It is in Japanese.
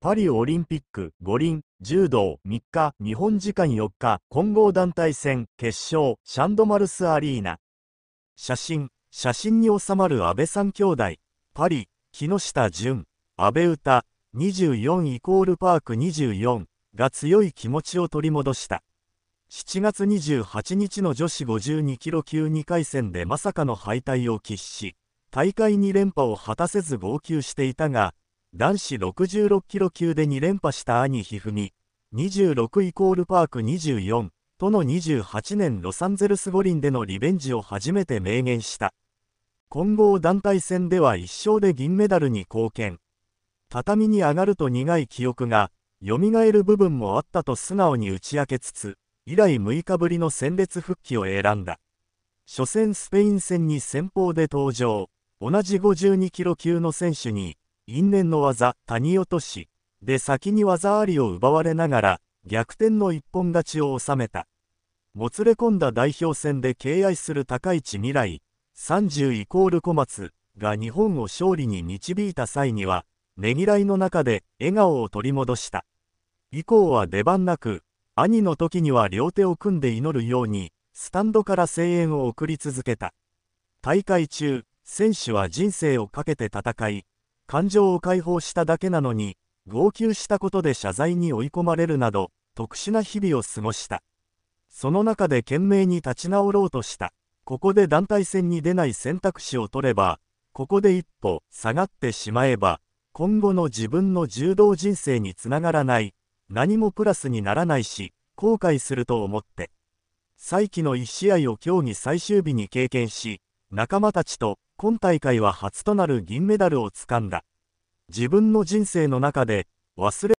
パリオリンピック五輪柔道3日日本時間4日混合団体戦決勝シャンドマルスアリーナ写真写真に収まる安倍三兄弟パリ木下淳安倍歌24イコールパーク24が強い気持ちを取り戻した7月28日の女子52キロ級2回戦でまさかの敗退を喫し大会2連覇を果たせず号泣していたが男子66キロ級で2連覇した兄一二三26イコールパーク24との28年ロサンゼルス五輪でのリベンジを初めて明言した混合団体戦では1勝で銀メダルに貢献畳に上がると苦い記憶が蘇る部分もあったと素直に打ち明けつつ以来6日ぶりの戦列復帰を選んだ初戦スペイン戦に先方で登場同じ52キロ級の選手に因縁の技、谷落とし、で先に技ありを奪われながら、逆転の一本勝ちを収めた。もつれ込んだ代表戦で敬愛する高市未来、30イコール小松が日本を勝利に導いた際には、ねぎらいの中で笑顔を取り戻した。以降は出番なく、兄の時には両手を組んで祈るように、スタンドから声援を送り続けた。大会中、選手は人生をかけて戦い、感情を解放しただけなのに、号泣したことで謝罪に追い込まれるなど、特殊な日々を過ごした。その中で懸命に立ち直ろうとした。ここで団体戦に出ない選択肢を取れば、ここで一歩下がってしまえば、今後の自分の柔道人生につながらない、何もプラスにならないし、後悔すると思って。再起の1試合を競技最終日に経験し、仲間たちと今大会は初となる銀メダルをつかんだ。自分の人生の中で忘れ